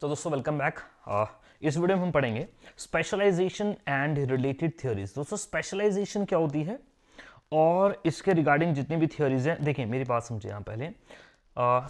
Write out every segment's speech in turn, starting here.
तो दोस्तों welcome back इस वीडियो में हम पढ़ेंगे स्पेशलाइजेशन एंड रिलेटेड थियोरीज दोस्तों स्पेशलाइजेशन क्या होती है और इसके रिगार्डिंग जितनी भी थियोरीज हैं देखिए मेरी बात समझे यहाँ पहले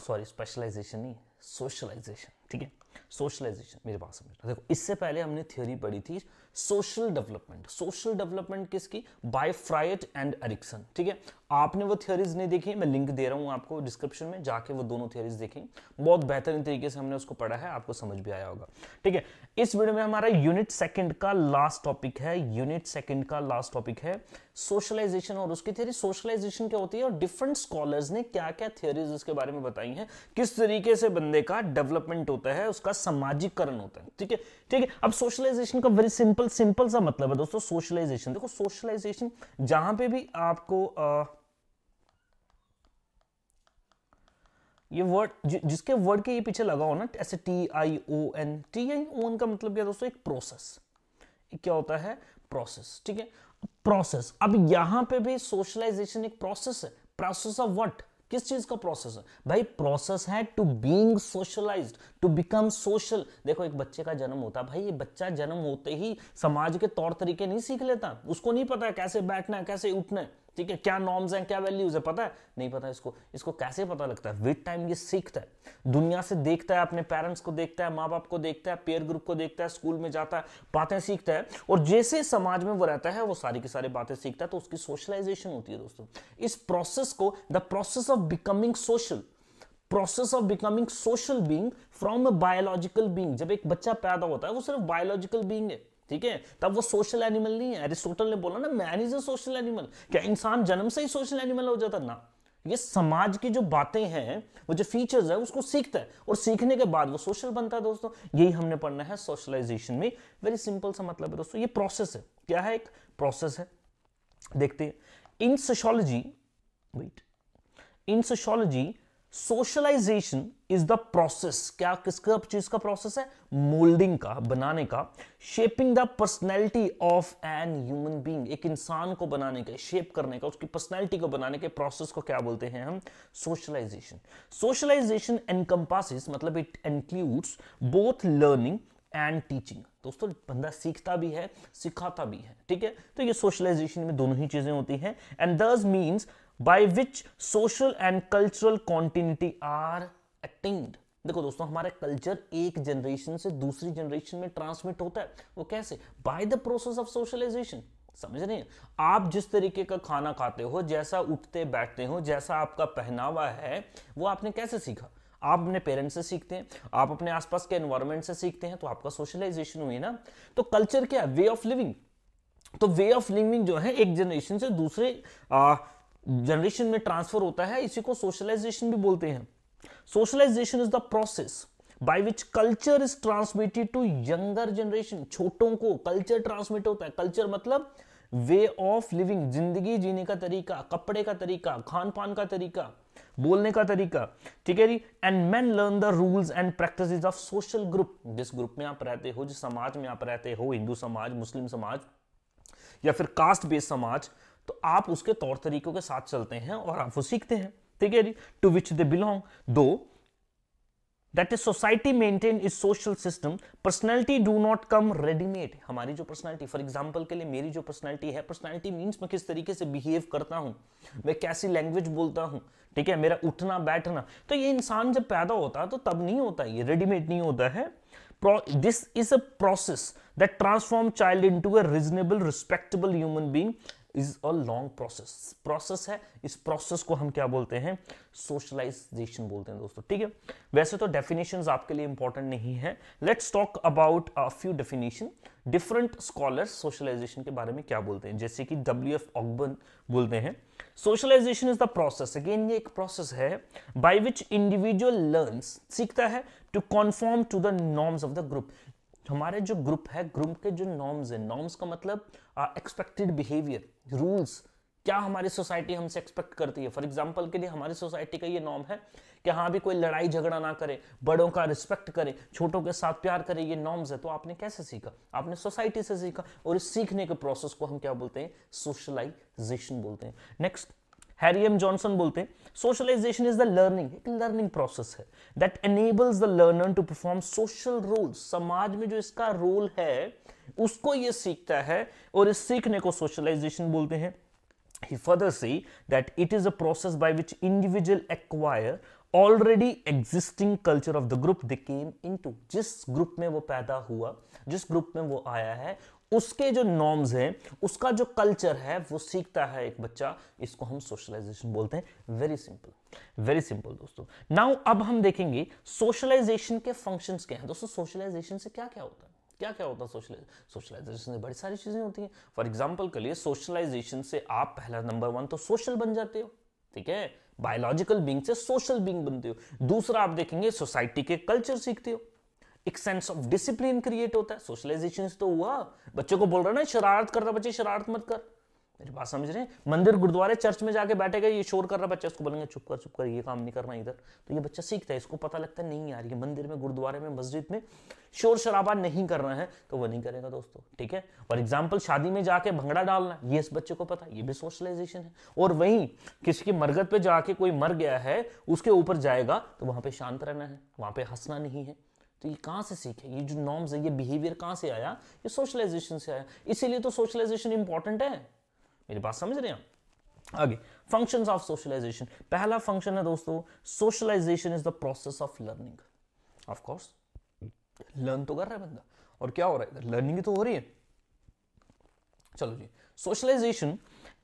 सॉरी स्पेशलाइजेशन नहीं सोशलाइजेशन ठीक है सोशलाइजेशन मेरी बात समझ देखो इससे पहले हमने थ्योरी पढ़ी थी सोशल डेवलपमेंट सोशल डेवलपमेंट किसकी बाय फ्राइट एंड एरिक्सन ठीक है आपने वो थियोरीज नहीं देखी मैं लिंक दे रहा हूँ आपको डिस्क्रिप्शन में जाके वो दोनों थियोरीज देखें बहुत बेहतरीन तरीके से हमने उसको पढ़ा है आपको समझ भी आया होगा ठीक है इस वीडियो में हमारा यूनिट सेकंड का लास्ट टॉपिक है यूनिट सेकंड का लास्ट टॉपिक है सोशलाइजेशन और उसकी थियरी सोशलाइजेशन क्या होती है और डिफरेंट स्कॉलर्स ने क्या क्या थियोरीज उसके बारे में बताई हैं किस तरीके से बंदे का डेवलपमेंट होता है उसका सामाजिकरण होता है ठीक है ठीक है अब सोशलाइजेशन का वेरी सिंपल सिंपल सिंपल सा मतलब है दोस्तों सोशलाइजेशन देखो सोशलाइजेशन जहां पे भी आपको आ, ये वर्ड जि, जिसके वर्ड के ये पीछे लगा हो ना ऐसे T I O N T I O N का मतलब क्या दोस्तों एक प्रोसेस क्या होता है प्रोसेस ठीक है प्रोसेस अब यहां पे भी सोशलाइजेशन एक प्रोसेस है प्रोसेस ऑफ व्हाट किस चीज का प्रोसेस है भाई प्रोसेस है to being socialise to become social देखो एक बच्चे का जन्म होता है भाई ये बच्चा जन्म होते ही समाज के तौर तरीके नहीं सीख लेता उसको नहीं पता कैसे बैठना है कैसे उठना है ठीक है क्या नॉर्म्स हैं क्या वैल्यूज है पता है नहीं पता इसको इसको कैसे पता लगता है विद टाइम ये सीखता है दुनिया से देखता है अपने पेरेंट्स को देखता है माँ बाप को देखता है पेयर ग्रुप को देखता है स्कूल में जाता है बातें सीखता है और जैसे समाज में वो रहता है वो सारी की सारी बातें सीखता है तो उसकी सोशलाइजेशन होती है दोस्तों इस प्रोसेस को the process of becoming social process of becoming social being from a biological being जब एक बच्चा पैदा होता है वो सिर्फ बायोलॉजिकल बींग है ठीक है तब वो सोशल एनिमल नहीं है एरिस्टोटल ने बोला ना man is a social animal क्या इंसान जन्म से ही सोशल एनिमल हो जाता ना ये समाज की जो बातें हैं वो जो फीचर्स है उसको सीखता है और सीखने के बाद वो सोशल बनता है दोस्तों यही हमने पढ़ना है सोशलाइजेशन में वेरी सिंपल सा मतलब है दोस्तों ये प्रोसेस है क्या है एक प्रोसेस है देखते हैं in sociology wait in sociology socialisation is the process क्या किसका चीज का प्रोसेस है मोल्डिंग का बनाने का shaping the personality of an human being एक इंसान को बनाने का शेप करने का उसकी पर्सनैलिटी को बनाने के प्रोसेस को क्या बोलते हैं हम सोशलाइजेशन सोशलाइजेशन एनकम्पासिस मतलब it includes both learning and teaching दोस्तों बंदा सीखता भी है सिखाता भी है ठीक है तो ये सोशलाइजेशन में दोनों ही चीजें होती हैं and this means by which social and cultural continuity are attained देखो दोस्तों हमारा कल्चर एक जनरेशन से दूसरी जनरेशन में ट्रांसमिट होता है वो कैसे by the process of socialisation समझ रहे हैं आप जिस तरीके का खाना खाते हो जैसा उठते बैठते हो जैसा आपका पहनावा है वो आपने कैसे सीखा आप अपने पेरेंट्स से सीखते हैं आप अपने आसपास के एनवायरमेंट से सीखते हैं तो आपका सोशलाइजेशन हुई ना तो कल्चर क्या है वे ऑफ लिविंग तो वे ऑफ लिविंग जो है एक जनरेशन से दूसरे आ, जनरेशन में ट्रांसफर होता है इसी को सोशलाइजेशन भी बोलते हैं socialisation is the process by which culture is transmitted to younger generation छोटों को कल्चर ट्रांसमिट होता है कल्चर मतलब वे ऑफ लिविंग जिंदगी जीने का तरीका कपड़े का तरीका खान पान का तरीका बोलने का तरीका ठीक है जी and man learn the rules and practice of social group जिस ग्रुप में आप रहते हो जिस समाज में आप रहते हो हिंदू समाज मुस्लिम समाज या फिर कास्ट बेस्ड समाज तो आप उसके तौर तरीकों के साथ चलते हैं और आप वो सीखते हैं ठीक है जी to which they belong to that is society maintain is social system personality do not come readymade हमारी जो पर्सनैलिटी फॉर एग्जाम्पल के लिए मेरी जो पर्सनैलिटी है पर्सनैलिटी मीन्स मैं किस तरीके से बिहेव करता हूँ मैं कैसी लैंग्वेज बोलता हूँ ठीक है मेरा उठना बैठना तो ये इंसान जब पैदा होता है तो तब नहीं होता ये रेडीमेड नहीं होता है this is a process that transform child into a reasonable respectable human being is a long process process है इस प्रोसेस को हम क्या बोलते हैं सोशलाइजेशन बोलते हैं दोस्तों ठीक है वैसे तो डेफिनेशन आपके लिए इंपॉर्टेंट नहीं है let's talk about a few definition different scholar socialisation के बारे में क्या बोलते हैं जैसे कि डब्ल्यू एफ ऑगबन बोलते हैं socialisation is the process again ये एक प्रोसेस है बाई विच इंडिविजुअल लर्न सीखता है to conform to the norms of the group हमारे जो ग्रुप है ग्रुप के जो नॉर्म्स है नॉर्म्स का मतलब एक्सपेक्टेड uh, बिहेवियर रूल्स क्या हमारी सोसाइटी हमसे एक्सपेक्ट करती है फॉर एग्जाम्पल के लिए हमारी सोसाइटी का ये नॉम है कि हाँ भी कोई लड़ाई झगड़ा ना करे बड़ों का रिस्पेक्ट करे छोटों के साथ प्यार करे ये नॉर्म्स है तो आपने कैसे सीखा आपने सोसाइटी से सीखा और इस सीखने के प्रोसेस को हम क्या बोलते हैं सोशलाइजेशन बोलते हैं नेक्स्ट हैरी एम जॉनसन बोलते हैं सोशलाइजेशन इज द लर्निंग एक लर्निंग प्रोसेस है that enables the learner to perform social role समाज में जो इसका रोल है उसको ये सीखता है और इस सीखने को सोशलाइजेशन बोलते हैं he further see that it is a process by which individual acquire already existing culture of the group the came into जिस ग्रुप में वो पैदा हुआ जिस ग्रुप में वो आया है उसके जो नॉर्म्स हैं उसका जो कल्चर है वो सीखता है एक बच्चा इसको हम सोशलाइजेशन बोलते हैं वेरी सिंपल वेरी सिंपल दोस्तों नाउ अब हम देखेंगे सोशलाइजेशन के फंक्शंस क्या हैं दोस्तों सोशलाइजेशन से क्या क्या होता है क्या क्या होता है सोशलाइज सोशलाइजेशन से बड़ी सारी चीज़ें होती हैं फॉर एग्जाम्पल के लिए सोशलाइजेशन से आप पहला नंबर वन तो सोशल बन जाते हो ठीक है बायोलॉजिकल बींग से सोशल बींग बनते हो दूसरा आप देखेंगे सोसाइटी के कल्चर सीखते हो एक सेंस ऑफ डिसिप्लिन क्रिएट होता है सोशलाइजेशन तो हुआ बच्चों को बोल रहा ना शरारत कर रहा बच्चे शरारत मत कर मेरी बात समझ रहे हैं मंदिर गुरुद्वारे चर्च में जाके बैठेगा ये शोर कर रहा बच्चा इसको बोलेंगे चुप कर चुप कर ये काम नहीं करना इधर तो ये बच्चा सीखता है इसको पता लगता है नहीं यार ये मंदिर में गुरुद्वारे में मस्जिद में शोर शराबा नहीं करना है तो वो नहीं करेगा दोस्तों ठीक है फॉर एग्जाम्पल शादी में जाके भंगड़ा डालना ये इस बच्चे को पता है ये भी सोशलाइजेशन है और वहीं किसी की मरगत पे जाके कोई मर गया है उसके ऊपर जाएगा तो वहां पे शांत रहना है वहां पे हंसना नहीं है तो ये कहाँ से सीखे ये जो नॉर्म्स है ये बिहेवियर कहाँ से आया ये सोशलाइजेशन से आया इसीलिए तो सोशलाइजेशन इंपॉर्टेंट है मेरी बात समझ रहे हैं आगे फंक्शन ऑफ सोशलाइजेशन पहला फंक्शन है दोस्तों socialisation is the process of learning of course learn तो कर रहा है बंदा और क्या हो रहा है लर्निंग तो हो रही है चलो जी socialisation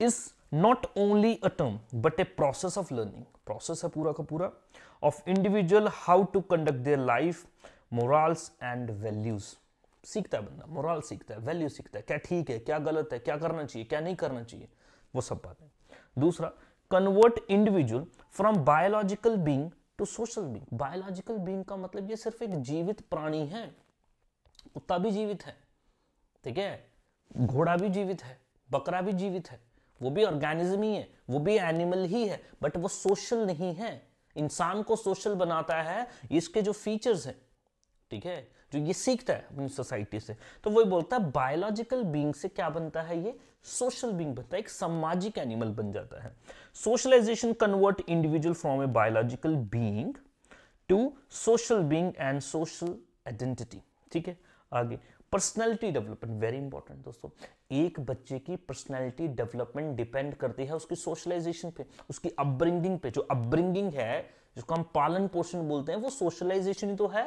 is not only a term but a process of learning process है पूरा का पूरा of individual how to conduct their life morals and values सीखता है बंदा मोरल सीखता है वैल्यू सीखता है क्या ठीक है क्या गलत है क्या करना चाहिए क्या नहीं करना चाहिए वो सब बातें दूसरा convert individual from biological being to social being biological being का मतलब ये सिर्फ एक जीवित प्राणी है कुत्ता भी जीवित है ठीक है घोड़ा भी जीवित है बकरा भी जीवित है वो भी ऑर्गेनिज्म ही है वो भी एनिमल ही है बट वो सोशल नहीं है इंसान को सोशल बनाता है इसके जो फीचर्स हैं ठीक है जो ये सीखता है अपनी सोसाइटी से तो वही बोलता है बायोलॉजिकल बींग से क्या बनता है ये सोशल बींग बनता है एक सामाजिक एनिमल बन जाता है socialisation convert individual from a biological being to social being and social identity ठीक है आगे पर्सनैलिटी डेवलपमेंट वेरी इंपॉर्टेंट दोस्तों एक बच्चे की पर्सनैलिटी डेवलपमेंट डिपेंड करती है उसकी सोशलाइजेशन पे उसकी अपब्रिंगिंग पे जो अपब्रिंगिंग है जिसको हम पालन पोषण बोलते हैं वो सोशलाइजेशन ही तो है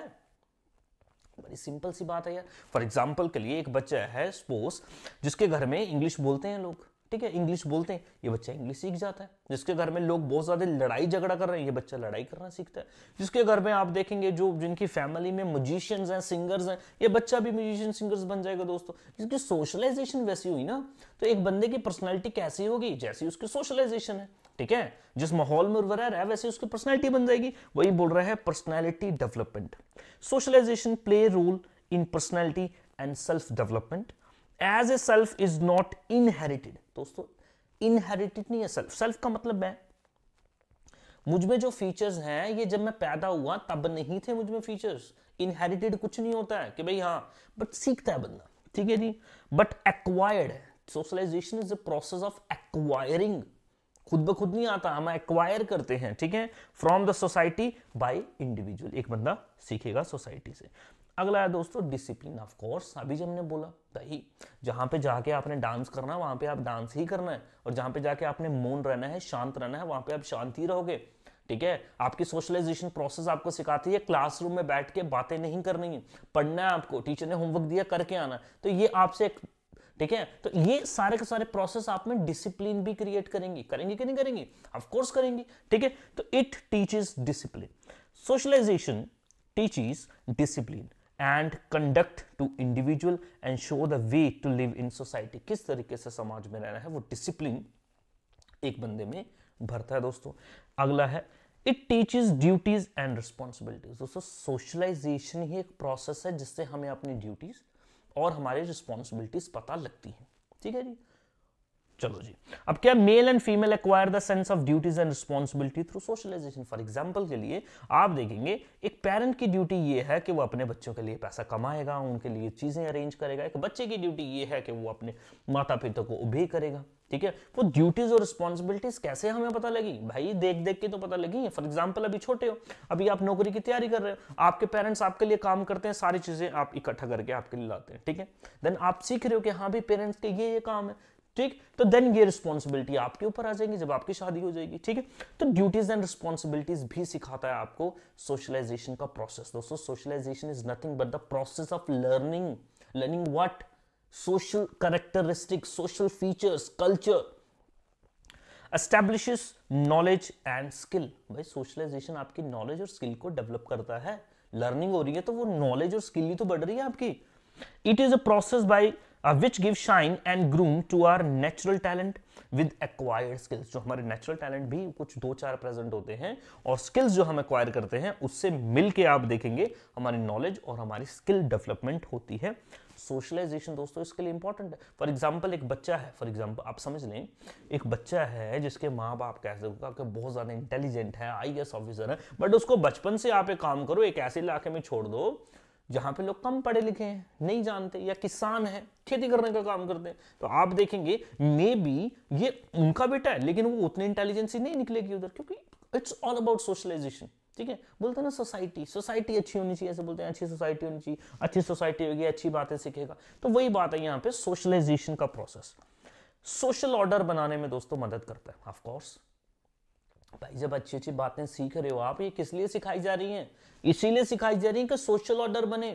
तो बड़ी सिंपल सी बात है यार फॉर एग्जाम्पल के लिए एक बच्चा है स्पोस जिसके घर में इंग्लिश बोलते हैं लोग ठीक है इंग्लिश बोलते हैं ये बच्चा इंग्लिश सीख जाता है जिसके घर में लोग बहुत ज़्यादा लड़ाई झगड़ा कर रहे हैं ये बच्चा लड़ाई करना सीखता है जिसके घर में आप देखेंगे जो जिनकी फैमिली में म्यूजिशियंस हैं सिंगर्स हैं ये बच्चा भी म्यूजिशियन सिंगर्स बन जाएगा दोस्तों जिसकी सोशलाइजेशन वैसी हुई ना तो एक बंदे की पर्सनैलिटी कैसी होगी जैसी उसकी सोशलाइजेशन है ठीक है जिस माहौल में रह रहा है वैसे उसकी पर्सनैलिटी बन जाएगी वही बोल रहा है personality development socialisation play role in personality and self development as a self is not inherited दोस्तों इनहेरिटेड नहीं है सेल्फ सेल्फ का मतलब है मुझ में जो फीचर्स हैं ये जब मैं पैदा हुआ तब नहीं थे मुझ में फीचर्स इनहेरिटेड कुछ नहीं होता है कि भाई हाँ बट सीखता है बंदा ठीक है जी बट एक्वायर्ड है socialisation is a process of acquiring खुद ब खुद नहीं आता हम एक्वायर करते हैं ठीक है from the society by individual एक बंदा सीखेगा सोसाइटी से अगला है दोस्तों डिसिप्लिन ऑफ कोर्स अभी जब हमने बोला दही जहाँ पे जाके आपने डांस करना है वहाँ पे आप डांस ही करना है और जहाँ पे जाके आपने मौन रहना है शांत रहना है वहाँ पे आप शांत ही रहोगे ठीक है आपकी सोशलाइजेशन प्रोसेस आपको सिखाती है क्लासरूम में बैठ के बातें नहीं करनी है पढ़ना है आपको टीचर ने होमवर्क दिया करके आना तो ये आपसे ठीक है तो ये सारे के सारे प्रोसेस आप में डिसिप्लिन भी क्रिएट करेंगी करेंगे कि नहीं करेंगी कोर्स करेंगी ठीक है तो it teaches discipline socialisation teaches discipline and conduct to individual and show the way to live in society किस तरीके से समाज में रहना है वो डिसिप्लिन एक बंदे में भरता है दोस्तों अगला है it teaches duties and responsibilities दोस्तों सोशलाइजेशन ही एक प्रोसेस है जिससे हमें अपनी ड्यूटीज और हमारी रिस्पॉन्सिबिलिटीज पता लगती हैं ठीक है जी चलो जी अब क्या male and female acquire the sense of duties and responsibility through socialisation for example के लिए आप देखेंगे एक पेरेंट की ड्यूटी ये है कि वो अपने बच्चों के लिए पैसा कमाएगा उनके लिए चीज़ें अरेंज करेगा एक बच्चे की ड्यूटी ये है कि वो अपने माता पिता को उभे करेगा ठीक है वो ड्यूटीज और रिस्पॉन्सिबिलिटीज कैसे हमें पता लगी भाई देख देख के तो पता लगी फॉर एग्जाम्पल अभी छोटे हो अभी आप नौकरी की तैयारी कर रहे हो आपके पेरेंट्स आपके लिए काम करते हैं सारी चीजें आप इकट्ठा करके आपके लिए लाते हैं ठीक है देन आप सीख रहे हो कि हाँ भाई पेरेंट्स के ये ये काम है ठीक तो देन ये रिस्पॉन्सिबिलिटी आपके ऊपर आ जाएगी जब आपकी शादी हो जाएगी ठीक है तो ड्यूटीज एंड रिस्पॉन्सिबिलिटीज भी सिखाता है आपको सोशलाइजेशन का प्रोसेस दोस्तों socialisation is nothing but the process of learning learning what social characteristics, social features culture establish knowledge and skill भाई सोशलाइजेशन आपकी नॉलेज और स्किल को डेवलप करता है लर्निंग हो रही है तो वो नॉलेज और स्किल ही तो बढ़ रही है आपकी it is a process by uh, which give shine and groom to our natural talent with acquired skills जो हमारे नेचुरल टैलेंट भी कुछ दो चार प्रेजेंट होते हैं और स्किल्स जो हम एक्वायर करते हैं उससे मिलके आप देखेंगे हमारी नॉलेज और हमारी स्किल डेवलपमेंट होती है सोशलाइजेशन दोस्तों इसके लिए इंपॉर्टेंट है फॉर एग्जाम्पल एक बच्चा है फॉर एग्जाम्पल आप समझ लें एक बच्चा है जिसके माँ बाप कह सकते कि बहुत ज़्यादा इंटेलिजेंट है आई ऑफिसर है बट उसको बचपन से आप एक काम करो एक ऐसे इलाके में छोड़ दो जहां पे लोग कम पढ़े लिखे हैं नहीं जानते या किसान है खेती करने का काम करते हैं तो आप देखेंगे मे बी ये उनका बेटा है लेकिन वो उतनी इंटेलिजेंसी नहीं निकलेगी उधर क्योंकि इट्स ऑल अबाउट सोशलाइजेशन ठीक है बोलते हैं ना सोसाइटी सोसाइटी अच्छी होनी चाहिए ऐसे बोलते हैं अच्छी सोसाइटी होनी चाहिए अच्छी सोसाइटी होगी अच्छी बातें सीखेगा तो वही बात है यहाँ पे सोशलाइजेशन का प्रोसेस सोशल ऑर्डर बनाने में दोस्तों मदद करता है ऑफकोर्स भाई जब अच्छी अच्छी बातें सीख रहे हो आप ये किस लिए सिखाई जा रही हैं इसीलिए सिखाई जा रही है कि सोशल ऑर्डर बने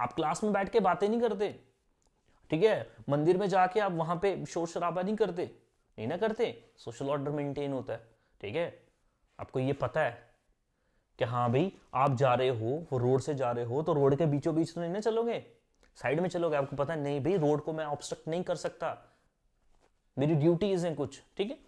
आप क्लास में बैठ के बातें नहीं करते ठीक है मंदिर में जाके आप वहां पे शोर शराबा नहीं करते नहीं ना करते सोशल ऑर्डर मेंटेन होता है ठीक है आपको ये पता है कि हाँ भाई आप जा रहे हो वो रोड से जा रहे हो तो रोड के बीचों बीच तो नहीं ना चलोगे साइड में चलोगे आपको पता है नहीं भाई रोड को मैं ऑब्स्ट्रक्ट नहीं कर सकता मेरी ड्यूटीज हैं कुछ ठीक है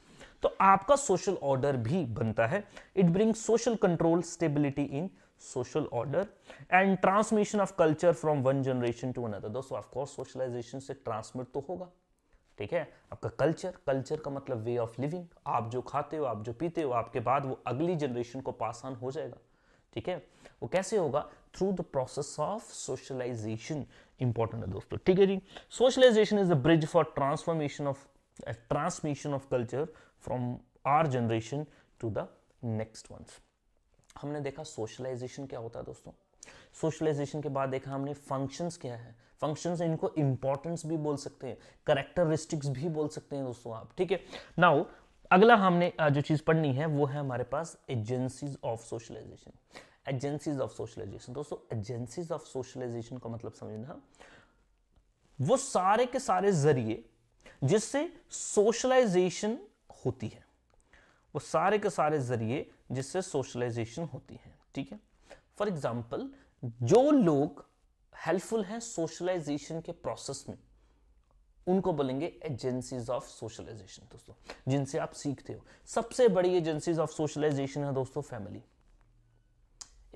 तो आपका सोशल ऑर्डर भी बनता है it bring social control stability in social order and transmission of culture from one generation to another दोस्तों of course से ट्रांसमिट तो होगा ठीक है आपका कल्चर कल्चर का मतलब वे ऑफ लिविंग आप जो खाते हो आप जो पीते हो आपके बाद वो अगली जनरेशन को पास ऑन हो जाएगा ठीक है वो कैसे होगा through the process of socialisation important है दोस्तों ठीक है जी socialisation is a bridge for transformation of transmission of culture from our generation to the next ones हमने देखा सोशलाइजेशन क्या होता है दोस्तों सोशलाइजेशन के बाद देखा हमने फंक्शंस क्या है फंक्शंस इनको इंपॉर्टेंस भी बोल सकते हैं करेक्टरिस्टिक्स भी बोल सकते हैं दोस्तों आप ठीक है नाउ अगला हमने जो चीज़ पढ़नी है वो है हमारे पास agencies of socialisation agencies of socialisation दोस्तों एजेंसीज ऑफ सोशलाइजेशन का मतलब समझना वो सारे के सारे जरिए जिससे सोशलाइजेशन होती है वो सारे के सारे जरिए जिससे सोशलाइजेशन होती है ठीक है फॉर एग्जाम्पल जो लोग हेल्पफुल हैं सोशलाइजेशन के प्रोसेस में उनको बोलेंगे एजेंसीज ऑफ सोशलाइजेशन दोस्तों जिनसे आप सीखते हो सबसे बड़ी एजेंसीज ऑफ सोशलाइजेशन है दोस्तों फैमिली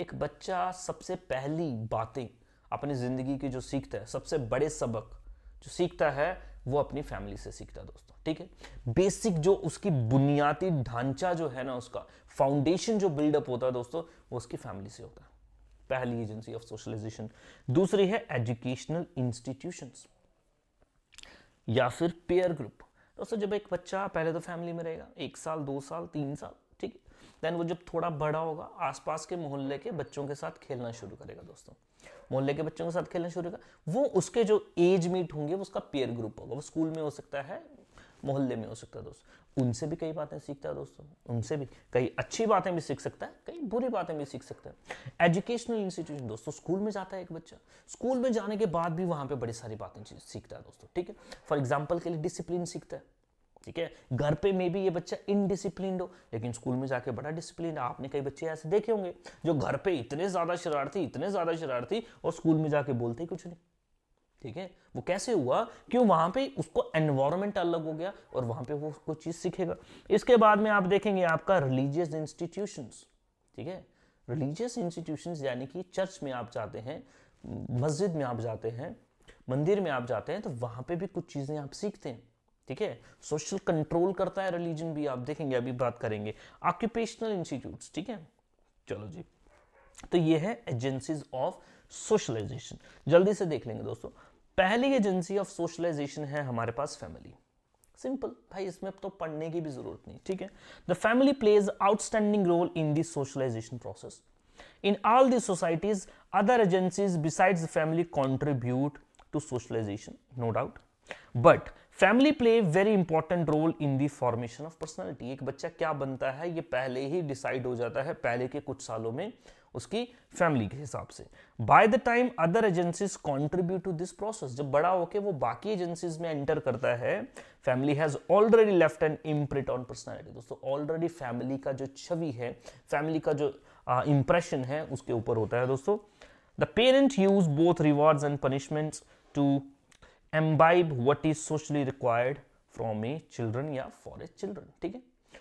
एक बच्चा सबसे पहली बातें अपनी जिंदगी की जो सीखता है सबसे बड़े सबक जो सीखता है वो अपनी फैमिली से सीखता है दोस्तों ठीक है बेसिक जो उसकी बुनियादी ढांचा जो है ना उसका फाउंडेशन जो बिल्डअप होता है दोस्तों वो उसकी फैमिली से होता है पहली एजेंसी ऑफ सोशलाइजेशन दूसरी है एजुकेशनल इंस्टीट्यूशन या फिर पेयर ग्रुप दोस्तों जब एक बच्चा पहले तो फैमिली में रहेगा एक साल दो साल तीन साल देन वो जब थोड़ा बड़ा होगा आसपास के मोहल्ले के बच्चों के साथ खेलना शुरू करेगा दोस्तों मोहल्ले के बच्चों के साथ खेलना शुरू करेगा वो उसके जो एज मीट होंगे वो उसका पेयर ग्रुप होगा वो स्कूल में हो सकता है मोहल्ले में हो सकता है दोस्तों उनसे भी कई बातें सीखता है दोस्तों उनसे भी कई अच्छी बातें भी सीख सकता है कई बुरी बातें भी सीख सकता है एजुकेशनल इंस्टीट्यूशन दोस्तों स्कूल में जाता है एक बच्चा स्कूल में जाने के बाद भी वहाँ पे बड़ी सारी बातें सीखता है दोस्तों ठीक है फॉर एग्जाम्पल के लिए डिसिप्लिन सीखता है ठीक है घर पे में भी ये बच्चा इनडिसिप्लिन हो लेकिन स्कूल में जाके बड़ा डिसिप्लिन आपने कई बच्चे ऐसे देखे होंगे जो घर पे इतने ज़्यादा शरारती इतने ज़्यादा शरारती और स्कूल में जाके बोलते कुछ नहीं ठीक है वो कैसे हुआ क्यों वहां पे उसको एनवायरमेंट अलग हो गया और वहां पे वो कुछ चीज़ सीखेगा इसके बाद में आप देखेंगे आपका रिलीजियस इंस्टीट्यूशन ठीक है रिलीजियस इंस्टीट्यूशन यानी कि चर्च में आप जाते हैं मस्जिद में आप जाते हैं मंदिर में आप जाते हैं तो वहां पे भी कुछ चीज़ें आप सीखते हैं ठीक है सोशल कंट्रोल करता है रिलीजन भी आप देखेंगे अभी बात करेंगे ऑक्यूपेशनल इंस्टीट्यूट ठीक है चलो जी तो ये है एजेंसीज ऑफ सोशलाइजेशन जल्दी से देख लेंगे दोस्तों पहली एजेंसी ऑफ सोशलाइजेशन है हमारे पास फैमिली सिंपल भाई इसमें तो पढ़ने की भी जरूरत नहीं ठीक है the family plays outstanding role in the socialisation process in all the societies other agencies besides family contribute to socialisation no doubt but family play very important role in the formation of personality एक बच्चा क्या बनता है ये पहले ही decide हो जाता है पहले के कुछ सालों में उसकी फैमिली के हिसाब से by the time other agencies contribute to this process जब बड़ा होकर वो बाकी एजेंसीज में एंटर करता है family has already left and imprint on personality दोस्तों ऑलरेडी फैमिली का जो छवि है फैमिली का जो इंप्रेशन uh, है उसके ऊपर होता है दोस्तों the parent use both rewards and punishments to imbibe what is socially required from a children या फॉर ए चिल्ड्रन ठीक है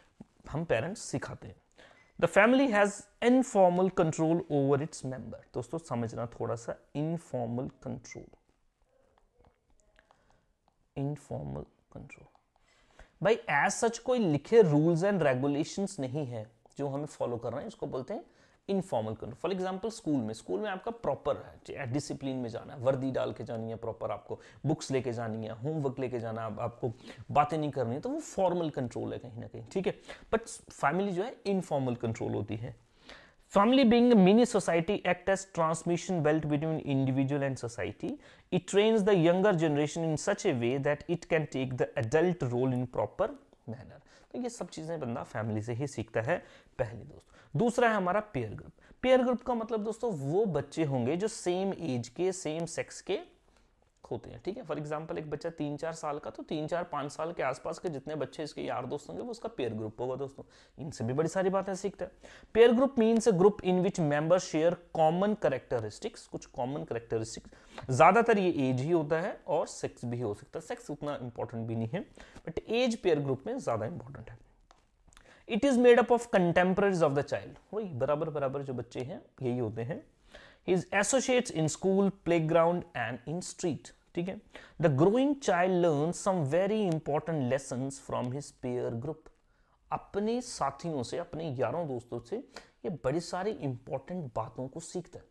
हम पेरेंट्स सिखाते हैं the family has informal control over its member दोस्तों समझना थोड़ा सा इनफॉर्मल कंट्रोल इनफॉर्मल कंट्रोल भाई एज सच कोई लिखे रूल्स एंड रेगुलेशंस नहीं है जो हमें फॉलो कर रहे हैं इसको बोलते हैं informal control for example school में स्कूल में आपका प्रॉपर है डिसिप्लिन में जाना है वर्दी डाल के जानी है प्रॉपर आपको बुक्स लेके जानी है होमवर्क लेके जाना है आपको बातें नहीं करनी है तो वो फॉर्मल कंट्रोल है कहीं ना कहीं ठीक है बट फैमिली जो है इनफॉर्मल कंट्रोल होती है family being mini society act as transmission belt between individual and society it train the younger generation in such a way that it can take the adult role in proper manner तो ये सब चीज़ें बंदा family से ही सीखता है पहले दोस्त दूसरा है हमारा पेयर ग्रुप पेयर ग्रुप का मतलब दोस्तों वो बच्चे होंगे जो सेम एज के सेम सेक्स के होते हैं ठीक है फॉर एग्जाम्पल एक बच्चा तीन चार साल का तो तीन चार पाँच साल के आसपास के जितने बच्चे इसके यार दोस्त होंगे वो उसका पेयर ग्रुप होगा दोस्तों इनसे भी बड़ी सारी बातें सीखते हैं peer group means a group in which member share common characteristics कुछ कॉमन करेक्टरिस्टिक्स ज़्यादातर ये एज ही होता है और सेक्स भी हो सकता है सेक्स उतना इंपॉर्टेंट भी नहीं है बट एज पेयर ग्रुप में ज़्यादा इंपॉर्टेंट है it is made up of contemporaries of the child वही बराबर बराबर जो बच्चे हैं यही होते हैं his associates in school, playground, and in street. ठीक है the growing child learn some very important lesson from his peer group अपने साथियों से अपने यारों दोस्तों से ये बड़ी सारी इंपॉर्टेंट बातों को सीखता है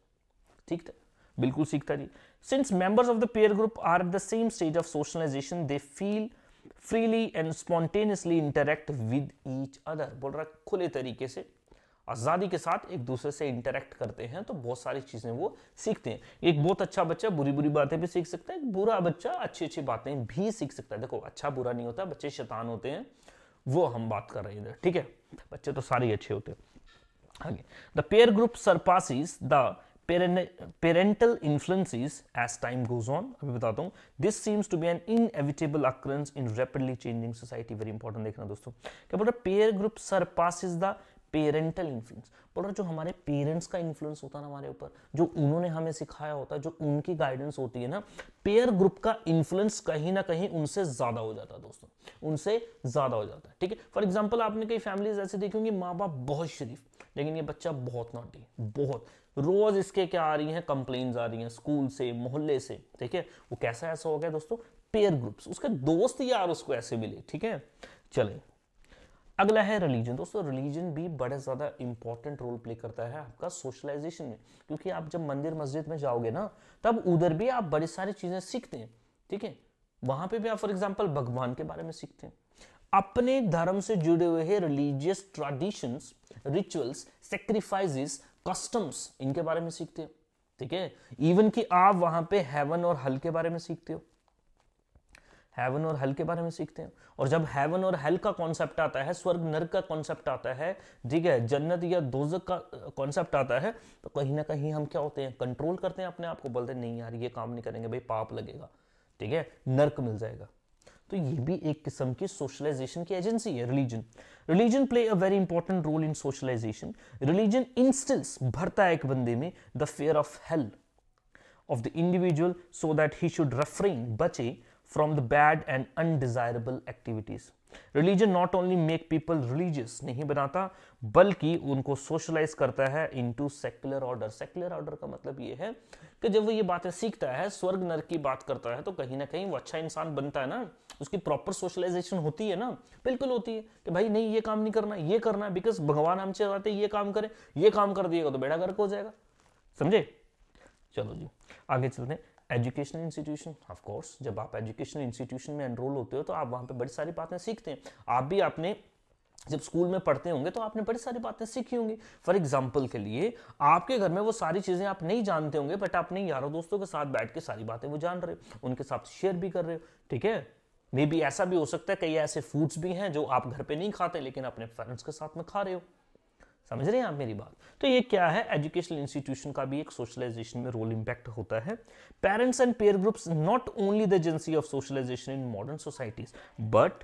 ठीक है बिल्कुल सीखता जी since members of the peer group are at the same stage of socialization they feel freely and spontaneously interact with each other बोल रहा खुले तरीके से आज़ादी के साथ एक दूसरे से इंटरेक्ट करते हैं तो बहुत सारी चीज़ें वो सीखते हैं एक बहुत अच्छा बच्चा बुरी बुरी बातें भी सीख सकता है एक बुरा बच्चा अच्छी अच्छी बातें भी सीख सकता है देखो अच्छा बुरा नहीं होता बच्चे शैतान होते हैं वो हम बात कर रहे हैं इधर ठीक है बच्चे तो सारे अच्छे होते हैं आगे the peer group surpasses the parental influences as time goes on अभी बताता हूँ this seems to be an inevitable occurrence in rapidly changing society very important देखना दोस्तों क्या बोल रहा है group group surpasses the parental influence पर जो हमारे पेरेंट्स का इन्फ्लुएंस होता है हमारे ऊपर जो उन्होंने हमें सिखाया होता है जो उनकी गाइडेंस होती है ना पेयर ग्रुप का इन्फ्लुएंस कहीं ना कहीं उनसे ज्यादा हो जाता है दोस्तों उनसे ज्यादा हो जाता है ठीक है फॉर एग्जाम्पल आपने कई फैमिलीज ऐसे देखी होंगी माँ बाप बहुत शरीफ लेकिन ये बच्चा बहुत नॉटी बहुत रोज इसके क्या आ रही हैं कंप्लेन आ रही हैं स्कूल से मोहल्ले से ठीक है वो कैसा ऐसा हो गया दोस्तों पेयर ग्रुप्स उसके दोस्त यार उसको ऐसे मिले ठीक है चले अगला है रिलीजन दोस्तों रिलीजन भी बड़े ज़्यादा इंपॉर्टेंट रोल प्ले करता है आपका सोशलाइजेशन में क्योंकि आप जब मंदिर मस्जिद में जाओगे ना तब उधर भी आप बड़ी सारी चीज़ें सीखते हैं ठीक है वहां पे भी आप फॉर एग्जाम्पल भगवान के बारे में सीखते हैं अपने धर्म से जुड़े हुए हैं religious traditions rituals sacrifices customs इनके बारे में सीखते हो ठीक है इवन कि आप वहां पे हेवन और हल के बारे में सीखते हो हैवन और हेल के बारे में सीखते हैं और जब हैवन और हेल का कॉन्सेप्ट आता है स्वर्ग नर्क का कॉन्सेप्ट आता है ठीक है जन्नत या दोजक का कॉन्सेप्ट आता है तो कहीं ना कहीं हम क्या होते हैं कंट्रोल करते हैं अपने आप को बोलते हैं नहीं यार ये काम नहीं करेंगे भाई पाप लगेगा ठीक है नर्क मिल जाएगा तो ये भी एक किस्म की सोशलाइजेशन की एजेंसी है religion religion play a very important role in socialization religion instils भरता है एक बंदे में the fear of health of the individual so that he should refraining बचे from the bad and undesirable activities religion not only make people religious नहीं बनाता बल्कि उनको सोशलाइज करता है into secular order secular order का मतलब ये है कि जब वो ये बातें सीखता है स्वर्ग नर की बात करता है तो कहीं ना कहीं वो अच्छा इंसान बनता है ना उसकी प्रॉपर सोशलाइजेशन होती है ना बिल्कुल होती है कि भाई नहीं ये काम नहीं करना ये करना है बिकॉज भगवान हमसे चाहते ये काम करें ये काम कर दिएगा तो बेड़ा गर्क हो जाएगा समझे चलो जी आगे चलते हैं एजुकेशनल इंस्टीट्यूशन ऑफ कोर्स जब आप एजुकेशनल इंस्टीट्यूशन में एनरोल होते हो तो आप वहाँ पे बड़ी सारी बातें सीखते हैं आप भी आपने जब स्कूल में पढ़ते होंगे तो आपने बड़ी सारी बातें सीखी होंगी फॉर एग्जाम्पल के लिए आपके घर में वो सारी चीज़ें आप नहीं जानते होंगे बट आप अपने यारों दोस्तों के साथ बैठ के सारी बातें वो जान रहे हो उनके साथ शेयर भी कर रहे हो ठीक है मे बी ऐसा भी हो सकता है कई ऐसे फूड्स भी हैं जो आप घर पे नहीं खाते लेकिन अपने फ्रेंड्स के साथ में खा रहे हो समझ रहे हैं आप मेरी बात तो ये क्या है एजुकेशनल इंस्टीट्यूशन का भी एक सोशलाइजेशन में रोल इंपैक्ट होता है parents and peer groups not only the agency of socialization in modern societies but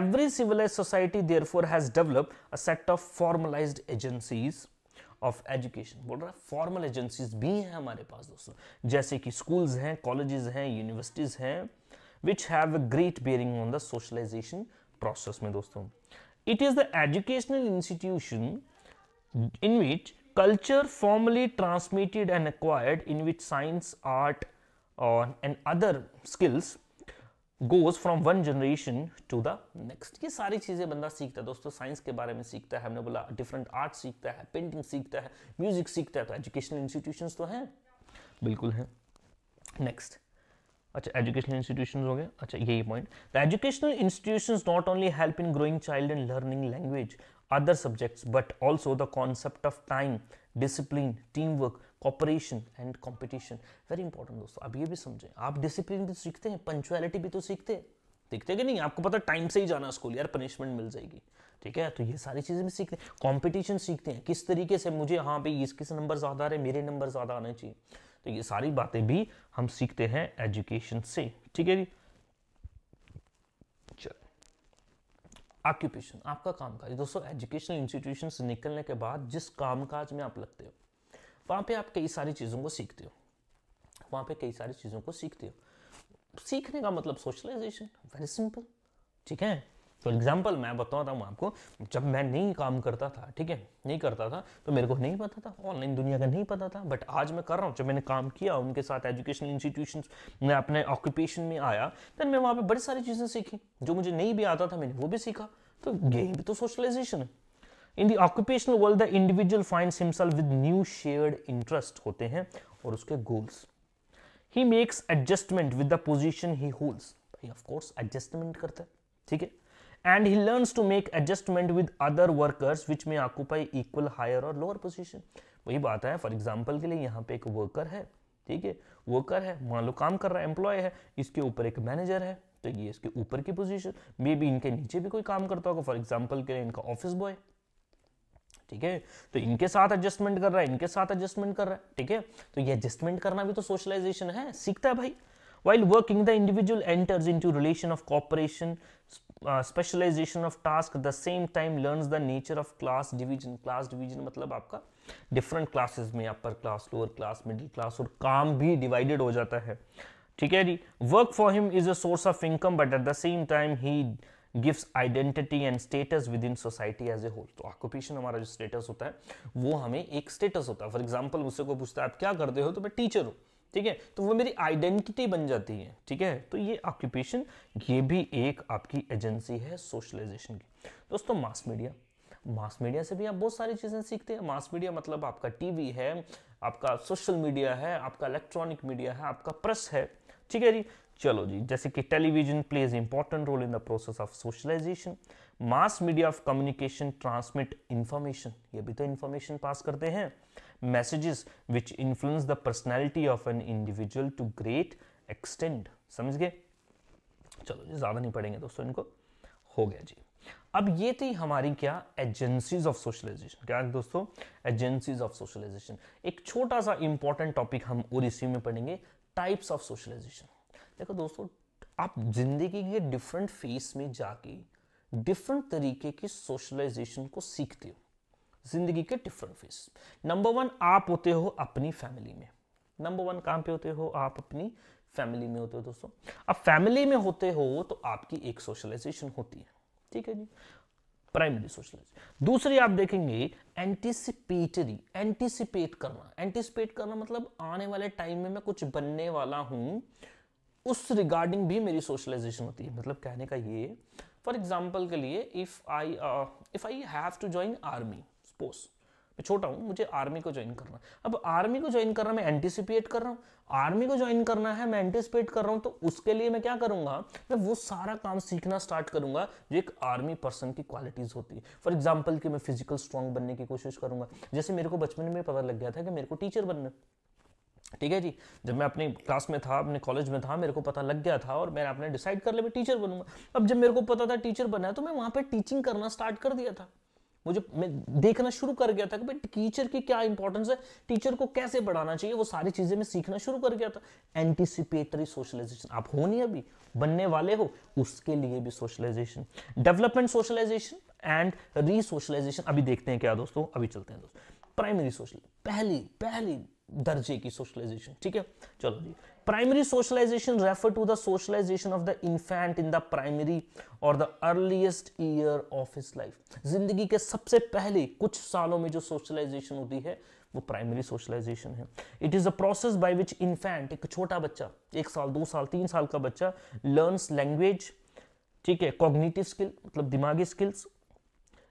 every civilize society therefore has develop a set of formalize agencies of education बोल रहा है formal agencies भी हैं हमारे पास दोस्तों जैसे कि स्कूल्स हैं कॉलेजेस हैं यूनिवर्सिटीज़ हैं which have a great bearing on the socialization process में दोस्तों it is the educational institution in which culture formally transmitted and acquired in which science, art uh, and other skills goes from one generation to the next ये सारी चीज़ें बंदा सीखता है दोस्तों science के बारे में सीखता है हमने बोला डिफरेंट आर्ट सीखता है पेंटिंग सीखता है म्यूजिक सीखता है तो एजुकेशनल इंस्टीट्यूशंस तो हैं बिल्कुल हैं नेक्स्ट अच्छा एजुकेशनल इंस्टीट्यूशन हो गए अच्छा यही point the educational institution not only help in growing child in learning language other subjects but also the concept of time discipline teamwork cooperation and competition very important दोस्तों आप ये भी समझें आप डिसिप्लिन भी सीखते हैं पंचुअलिटी भी तो सीखते हैं देखते कि नहीं आपको पता टाइम से ही जाना स्कूल यार पनिशमेंट मिल जाएगी ठीक है तो ये सारी चीज़ें भी सीखते हैं कॉम्पिटिशन सीखते हैं किस तरीके से मुझे हाँ भाई इस किस नंबर ज़्यादा आ रहे मेरे नंबर ज़्यादा आने चाहिए तो ये सारी बातें भी हम सीखते हैं एजुकेशन से ठीक है जी ऑक्यूपेशन आपका कामकाज दोस्तों एजुकेशनल इंस्टीट्यूशन से निकलने के बाद जिस कामकाज में आप लगते हो वहाँ पे आप कई सारी चीज़ों को सीखते हो वहाँ पे कई सारी चीज़ों को सीखते हो सीखने का मतलब सोशलाइजेशन वेरी सिंपल ठीक है तो एग्जाम्पल मैं बताता हूँ आपको जब मैं नहीं काम करता था ठीक है नहीं करता था तो मेरे को नहीं पता था ऑनलाइन दुनिया का नहीं पता था बट आज मैं कर रहा हूँ जब मैंने काम किया उनके साथ एजुकेशन इंस्टीट्यूशन में अपने ऑक्यूपेशन में आया दैन मैं वहाँ पर बड़ी सारी चीज़ें सीखी जो मुझे नहीं भी आता था मैंने वो भी सीखा तो यही भी तो सोशलाइजेशन है in the occupational world the individual find himself with new shared interest होते हैं और उसके goals he makes adjustment with the position he holds भाई ऑफ कोर्स एडजस्टमेंट करता है ठीक है and he learns to make adjustment with other workers which may occupy equal higher और लोअर पोजिशन वही बात है फॉर एग्जाम्पल के लिए यहाँ पे एक वर्कर है ठीक है वर्कर है मान लो काम कर रहा है एम्प्लॉय है इसके ऊपर एक मैनेजर है तो ये इसके ऊपर की पोजिशन मे बी इनके नीचे भी कोई काम करता होगा फॉर एग्जाम्पल के लिए इनका ऑफिस बॉय ठीक है तो इनके साथ एडजस्टमेंट कर रहा है इनके साथ एडजस्टमेंट कर रहा है ठीक है तो ये एडजस्टमेंट करना भी तो सोशलाइजेशन है सीखता है भाई while working the individual enters into relation of cooperation specialization of task the same time learn the nature of class division class division मतलब आपका डिफरेंट क्लासेस में upper class lower class middle class और काम भी divided हो जाता है ठीक है जी work for him is a source of income but at the same time he gives identity and status within society as a whole तो ऑक्यूपेशन हमारा जो स्टेटस होता है वो हमें एक स्टेटस होता है फॉर एग्जाम्पल उससे को पूछता है आप क्या करते हो तो मैं टीचर हूँ ठीक है तो वो मेरी आइडेंटिटी बन जाती है ठीक है तो ये ऑक्यूपेशन ये भी एक आपकी एजेंसी है सोशलाइजेशन की दोस्तों मास मीडिया मास मीडिया से भी आप बहुत सारी चीज़ें सीखते हैं मास मीडिया मतलब आपका टीवी है आपका सोशल मीडिया है आपका इलेक्ट्रॉनिक मीडिया है आपका प्रेस है ठीक है जी चलो जी जैसे कि television plays important role in the process of socialization mass media of communication transmit information ये भी तो इंफॉर्मेशन पास करते हैं messages which influence the personality of an individual to great extent समझ गए चलो जी ज़्यादा नहीं पढ़ेंगे दोस्तों इनको हो गया जी अब ये थी हमारी क्या एजेंसीज ऑफ सोशलाइजेशन क्या दोस्तों एजेंसीज ऑफ सोशलाइजेशन एक छोटा सा इंपॉर्टेंट टॉपिक हम इसी में पढ़ेंगे टाइप्स ऑफ सोशलाइजेशन देखो दोस्तों आप जिंदगी के डिफरेंट फेस में जाके डिफरेंट तरीके की सोशलाइजेशन को सीखते हो जिंदगी के डिफरेंट फेज नंबर वन आप होते हो अपनी फैमिली में नंबर वन कहां पे होते हो आप अपनी फैमिली में होते हो दोस्तों अब फैमिली में होते हो तो आपकी एक सोशलाइजेशन होती है ठीक है जी प्राइमरी सोशलाइजेशन दूसरी आप देखेंगे एंटीसिपेटरी एंटीसिपेट करना एंटिसिपेट करना मतलब आने वाले टाइम में मैं कुछ बनने वाला हूं उस रिगार्डिंग भी मेरी सोशलाइजेशन होती है मतलब कहने का ये फॉर एग्जाम्पल के लिए if I if I have to join army suppose मैं छोटा हूँ मुझे आर्मी को ज्वाइन करना अब आर्मी को ज्वाइन करना मैं एंटिसिपेट कर रहा हूँ आर्मी को ज्वाइन करना है मैं एंटिसिपेट कर रहा हूँ तो उसके लिए मैं क्या करूँगा मैं वो सारा काम सीखना स्टार्ट करूँगा जो एक आर्मी पर्सन की क्वालिटीज़ होती है फॉर एग्जाम्पल कि मैं फिजिकल स्ट्रॉन्ग बनने की कोशिश करूँगा जैसे मेरे को बचपन में पता लग गया था कि मेरे को टीचर बनना ठीक है जी जब मैं अपनी क्लास में था अपने कॉलेज में था मेरे को पता लग गया था और मैंने अपने डिसाइड कर लिया मैं टीचर बनूंगा अब जब मेरे को पता था टीचर बनना है तो मैं वहाँ पर टीचिंग करना स्टार्ट कर दिया था मुझे मैं देखना शुरू कर गया था कि भाई टीचर की क्या इंपॉर्टेंस है टीचर को कैसे बढ़ाना चाहिए वो सारी चीजें मैं सीखना शुरू कर गया था एंटीसिपेटरी सोशलाइजेशन आप हो नहीं अभी बनने वाले हो उसके लिए भी socialization development socialization and resocialization अभी देखते हैं क्या दोस्तों अभी चलते हैं दोस्तों प्राइमरी सोशल पहली पहली दर्जे की सोशलाइजेशन ठीक है चलो जी primary socialization refer to the socialization of the infant in the primary or the earliest year of his life जिंदगी के सबसे पहले कुछ सालों में जो socialization होती है वो प्राइमरी सोशलाइजेशन है it is a process by which infant एक छोटा बच्चा एक साल दो साल तीन साल का बच्चा लर्न्स लैंग्वेज ठीक है कॉग्निटिव स्किल मतलब दिमागी skills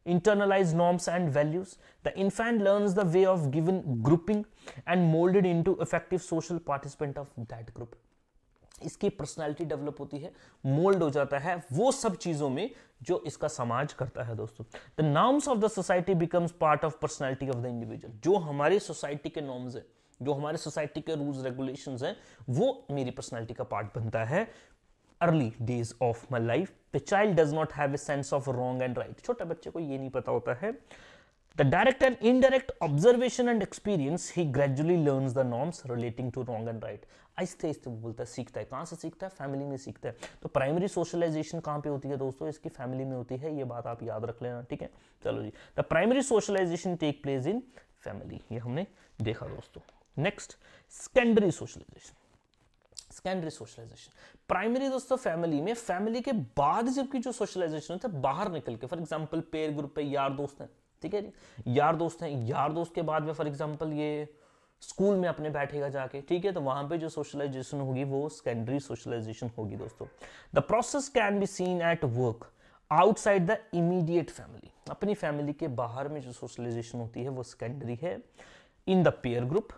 internalized norms and values. The infant learns the way of given grouping and molded into effective social participant of that group. इसकी पर्सनालिटी डेवलप होती है मोल्ड हो जाता है वो सब चीज़ों में जो इसका समाज करता है दोस्तों the norms of the society becomes part of personality of the individual जो हमारे सोसाइटी के नॉर्म्स हैं जो हमारे सोसाइटी के रूल्स रेगुलेशंस हैं वो मेरी पर्सनालिटी का पार्ट बनता है early days of my life the child does not have a sense of wrong and right छोटे बच्चे को ये नहीं पता होता है the direct and indirect observation and experience he gradually learn the norms relating to wrong and right आहिस्ते आहिस्ते बोलता है सीखता है कहाँ से सीखता है फैमिली में सीखता है तो प्राइमरी सोशलाइजेशन कहाँ पे होती है दोस्तों इसकी फैमिली में होती है ये बात आप याद रख लेना ठीक है चलो जी the primary socialization take place in family ये हमने देखा दोस्तों next secondary socialization secondary socialization primary दोस्तों फैमिली में फैमिली के बाद जबकि जो सोशलाइजेशन होता है बाहर निकल के फॉर एग्जाम्पल पेयर ग्रुप पे यार दोस्त हैं ठीक है जी यार दोस्त हैं यार दोस्त के बाद में फॉर एग्जाम्पल ये स्कूल में अपने बैठेगा जाके ठीक है तो वहां पे जो सोशलाइजेशन होगी वो सेकेंडरी सोशलाइजेशन होगी दोस्तों the process can be seen at work outside the immediate family अपनी फैमिली के बाहर में जो सोशलाइजेशन होती है वो सेकेंडरी है in the peer group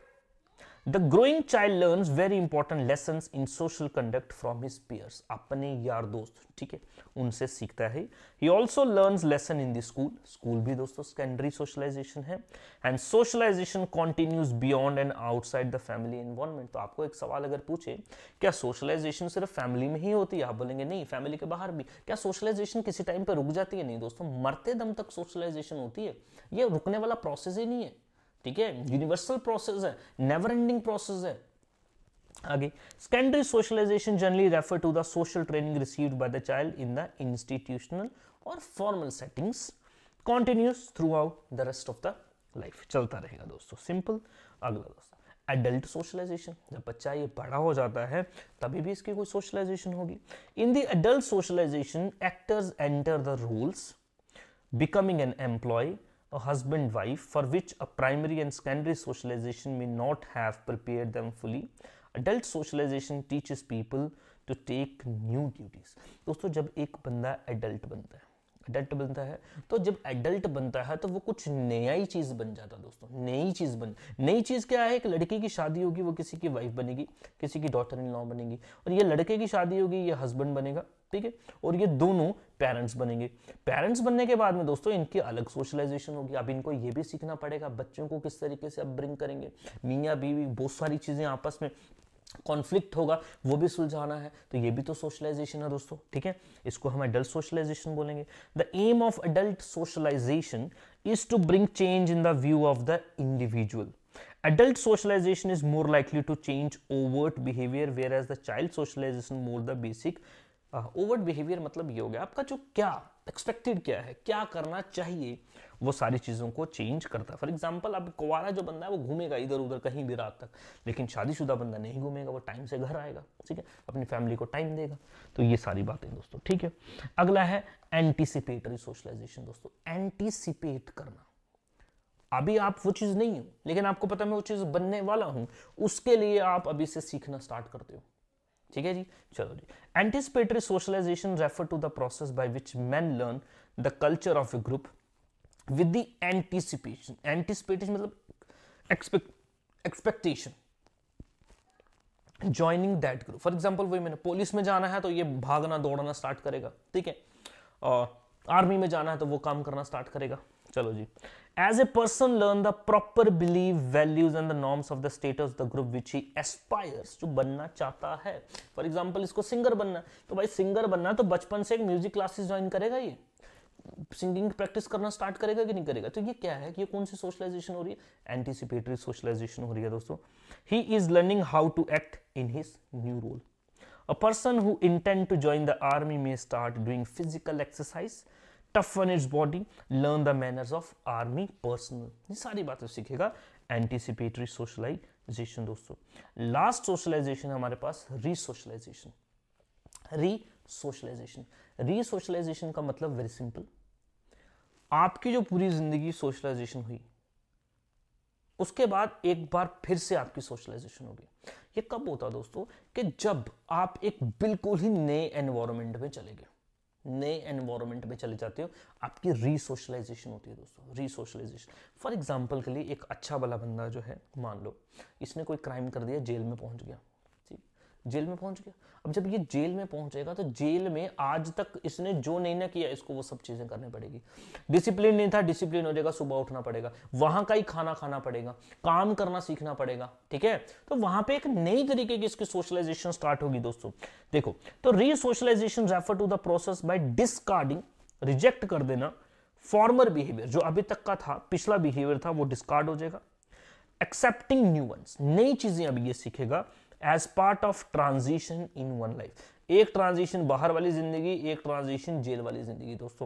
the growing child learn very important lesson in social conduct from his peers अपने यार दोस्त ठीक है उनसे सीखता है he also learn lesson in the school school भी दोस्तों सेकेंडरी सोशलाइजेशन है and socialization continues beyond and outside the family environment तो आपको एक सवाल अगर पूछे क्या सोशलाइजेशन सिर्फ फैमिली में ही होती है आप बोलेंगे नहीं फैमिली के बाहर भी क्या सोशलाइजेशन किसी टाइम पर रुक जाती है नहीं दोस्तों मरते दम तक सोशलाइजेशन होती है ये रुकने वाला प्रोसेस ही नहीं है ठीक है यूनिवर्सल प्रोसेस है नेवर एंडिंग प्रोसेस है आगे secondary socialization generally refer to the social training receive by the child in the institutional और formal settings continues throughout the rest of the life चलता रहेगा दोस्तों सिंपल अगला दोस्तों adult socialisation जब बच्चा ये बड़ा हो जाता है तभी भी इसकी कोई सोशलाइजेशन होगी in the adult socialization actors enter the roles becoming an employee a husband wife for which a primary and secondary socialization may not have prepared them fully adult socialization teaches people to take new duties दोस्तों जब एक बंदा adult बनता है adult बनता है तो जब एडल्ट बनता है तो वो कुछ नया ही चीज़ बन जाता है दोस्तों नई चीज़ बन नई चीज़ क्या है एक लड़की की शादी होगी वो किसी की वाइफ बनेगी किसी की डॉटर इन लॉ बनेगी और ये लड़के की शादी होगी ये हस्बैंड बनेगा ठीक है और ये दोनों पेरेंट्स बनेंगे पेरेंट्स बनने के बाद में दोस्तों इनकी अलग सोशलाइजेशन होगी अब इनको ये भी सीखना पड़ेगा बच्चों को किस तरीके से अब ब्रिंग करेंगे मियाँ बीवी बहुत सारी चीज़ें आपस में कॉन्फ्लिक्ट होगा वो भी सुलझाना है तो ये भी तो सोशलाइजेशन है दोस्तों ठीक है इसको हम एडल्ट सोशलाइजेशन बोलेंगे the aim of adult socialization is to bring change in the view of the individual adult socialization is more likely to change overt behavior whereas the child socialization more the basic uh, overt behavior मतलब ये हो गया आपका जो क्या expected क्या है क्या करना चाहिए वो सारी चीज़ों को चेंज करता है फॉर एग्जाम्पल अब कुवारा जो बंदा है वो घूमेगा इधर उधर कहीं भी रात तक लेकिन शादीशुदा बंदा नहीं घूमेगा वो टाइम से घर आएगा ठीक है अपनी फैमिली को टाइम देगा तो ये सारी बातें दोस्तों ठीक है अगला है एंटीसिपेटरी सोशलाइजेशन दोस्तों एंटीसिपेट करना अभी आप वो चीज़ नहीं हो लेकिन आपको पता मैं वो चीज़ बनने वाला हूँ उसके लिए आप अभी से सीखना स्टार्ट करते हो ठीक है जी चलो जी anticipatory socialization refer to the process by which man learn the culture of a group with the anticipation anticipation मतलब expect expectation joining that group for example वही मैंने पुलिस में जाना है तो ये भागना दौड़ना स्टार्ट करेगा ठीक है आर्मी में जाना है तो वो काम करना स्टार्ट करेगा चलो जी as a person learn the proper belief values and the norms of the status the group which he aspires to banna chahta hai for example isko singer banna to bhai singer banna to bachpan se ek music classes join karega ye singing practice करना start करेगा कि नहीं करेगा तो ये क्या है कि ये कौन सी सोशलाइजेशन हो रही है एंटीसिपेटरी सोशलाइजेशन हो रही है दोस्तों he is learning how to act in his new role a person who intend to join the army may start doing physical exercise toughen its body learn the manners of army personnel ये सारी बातें सीखेगा anticipatory socialization दोस्तों last socialization हमारे पास री socialisation री socialisation री सोशलाइजेशन का मतलब वेरी सिंपल आपकी जो पूरी जिंदगी सोशलाइजेशन हुई उसके बाद एक बार फिर से आपकी सोशलाइजेशन होगी ये कब होता दोस्तों कि जब आप एक बिल्कुल ही नए एनवायरमेंट में चले गए नए एनवायरमेंट में चले जाते हो आपकी रीसोशलाइजेशन होती है दोस्तों रीसोशलाइजेशन फॉर एग्जाम्पल के लिए एक अच्छा भला बंदा जो है मान लो इसने कोई क्राइम कर दिया जेल में पहुंच गया जेल में पहुंच गया अब जब ये जेल में पहुंचेगा तो जेल में आज तक इसने जो नहीं ना किया इसको वो सब चीज़ें करनी पड़ेगी डिसिप्लिन नहीं था डिसिप्लिन हो जाएगा सुबह उठना पड़ेगा वहां का ही खाना खाना पड़ेगा काम करना सीखना पड़ेगा ठीक है तो वहां पे एक नई तरीके की इसकी सोशलाइजेशन स्टार्ट होगी दोस्तों देखो तो resocialization refer to the process by discarding reject कर देना फॉर्मर बिहेवियर जो अभी तक का था पिछला बिहेवियर था वो डिस्कार्ड हो जाएगा एक्सेप्टिंग न्यू वंस नई चीजें अभी ये सीखेगा as part of transition in one life एक ट्रांजिशन बाहर वाली जिंदगी एक ट्रांजिशन जेल वाली जिंदगी दोस्तों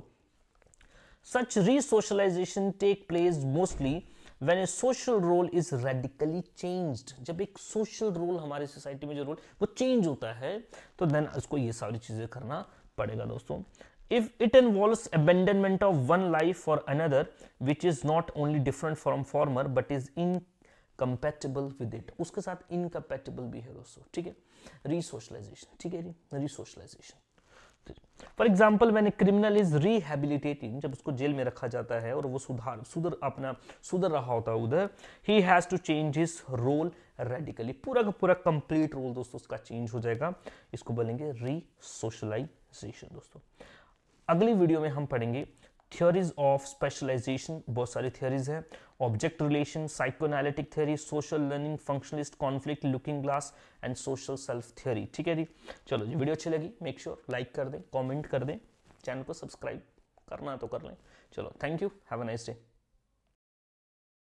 such resocialization take place mostly when a social role is radically changed जब एक सोशल रोल हमारे सोसाइटी में जो रोल वो चेंज होता है तो देन उसको ये सारी चीज़ें करना पड़ेगा दोस्तों if it involves abandonment of one life for another which is not only different from former but is incompatible with it उसके साथ इनकम्पेटेबल भी है दोस्तों ठीक है रिसोशलाइजेशन ठीक है रिसोशलाइजेशन फॉर एग्जाम्पल मैंने क्रिमिनल इज रिहेबिलिटेटिंग जब उसको जेल में रखा जाता है और वो सुधार सुधर अपना सुधर रहा होता है उधर he has to change his role radically पूरा का पूरा कंप्लीट रोल दोस्तों उसका चेंज हो जाएगा इसको बोलेंगे री सोशलाइजेशन दोस्तों अगली वीडियो में हम पढ़ेंगे थियोरीज ऑफ स्पेशलाइजेशन बहुत सारी थियोरीज हैं object relation psychoanalytic theory social learning functionalist conflict looking glass and social self theory ठीक है जी चलो जी वीडियो अच्छी लगी मेक श्योर लाइक कर दें कॉमेंट कर दें चैनल को सब्सक्राइब करना तो कर लें चलो thank you have a nice day